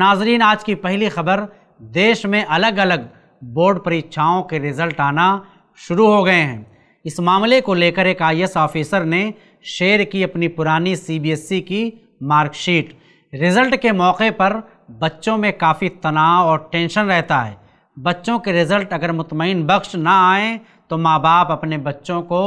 नाजरीन आज की पहली खबर देश में अलग अलग बोर्ड परीक्षाओं के रिजल्ट आना शुरू हो गए हैं इस मामले को लेकर एक आई ऑफिसर ने शेयर की अपनी पुरानी सी की मार्कशीट रिजल्ट के मौके पर बच्चों में काफ़ी तनाव और टेंशन रहता है बच्चों के रिज़ल्ट अगर मुतमिन बख्श ना आए तो माँ बाप अपने बच्चों को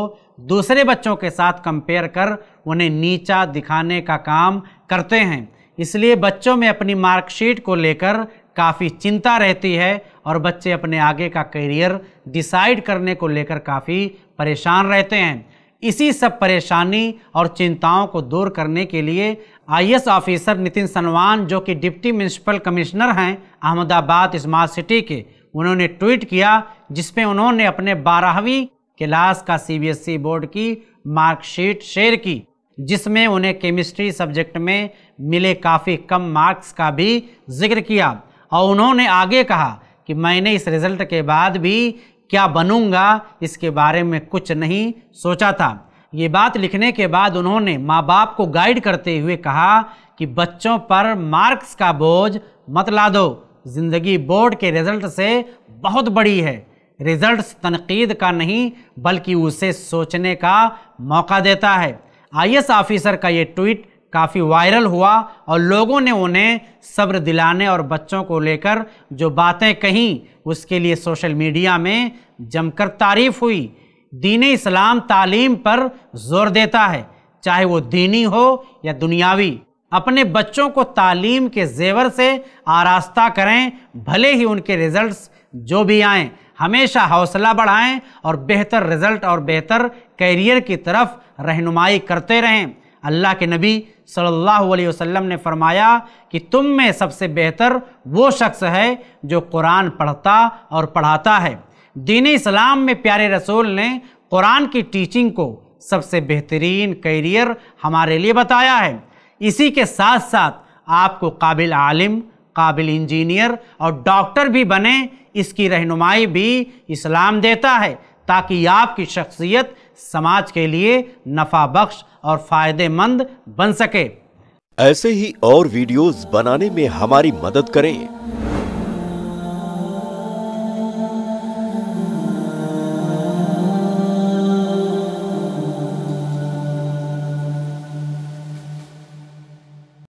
दूसरे बच्चों के साथ कंपेयर कर उन्हें नीचा दिखाने का काम करते हैं इसलिए बच्चों में अपनी मार्कशीट को लेकर काफ़ी चिंता रहती है और बच्चे अपने आगे का करियर डिसाइड करने को लेकर काफ़ी परेशान रहते हैं इसी सब परेशानी और चिंताओं को दूर करने के लिए आई ऑफिसर नितिन सनवान जो कि डिप्टी म्यूनसिपल कमिश्नर हैं अहमदाबाद स्मार्ट सिटी के उन्होंने ट्वीट किया जिसमें उन्होंने अपने बारहवीं क्लास का सी बोर्ड की मार्कशीट शेयर की जिसमें उन्हें केमिस्ट्री सब्जेक्ट में मिले काफ़ी कम मार्क्स का भी जिक्र किया और उन्होंने आगे कहा कि मैंने इस रिज़ल्ट के बाद भी क्या बनूंगा इसके बारे में कुछ नहीं सोचा था ये बात लिखने के बाद उन्होंने माँ बाप को गाइड करते हुए कहा कि बच्चों पर मार्क्स का बोझ मत ला दो ज़िंदगी बोर्ड के रिज़ल्ट से बहुत बड़ी है रिज़ल्ट तनकीद का नहीं बल्कि उसे सोचने का मौका देता है आईएएस ऑफिसर का ये ट्वीट काफ़ी वायरल हुआ और लोगों ने उन्हें सब्र दिलाने और बच्चों को लेकर जो बातें कहीं उसके लिए सोशल मीडिया में जमकर तारीफ हुई दीन इस्लाम तालीम पर जोर देता है चाहे वो दीनी हो या दुनियावी अपने बच्चों को तालीम के जेवर से आरास्ता करें भले ही उनके रिजल्ट्स जो भी आएँ हमेशा हौसला बढ़ाएं और बेहतर रिजल्ट और बेहतर कैरियर की तरफ रहनुमाई करते रहें अल्लाह के नबी सल्लल्लाहु अलैहि वसल्लम ने फरमाया कि तुम में सबसे बेहतर वो शख्स है जो कुरान पढ़ता और पढ़ाता है दीन इस्लाम में प्यारे रसूल ने कुरान की टीचिंग को सबसे बेहतरीन कैरियर हमारे लिए बताया है इसी के साथ साथ आपको काबिल आलिम काबिल इंजीनियर और डॉक्टर भी बने इसकी रहनुमाई भी इस्लाम देता है ताकि आपकी शख्सियत समाज के लिए नफा बख्श और फ़ायदेमंद बन सके ऐसे ही और वीडियोस बनाने में हमारी मदद करें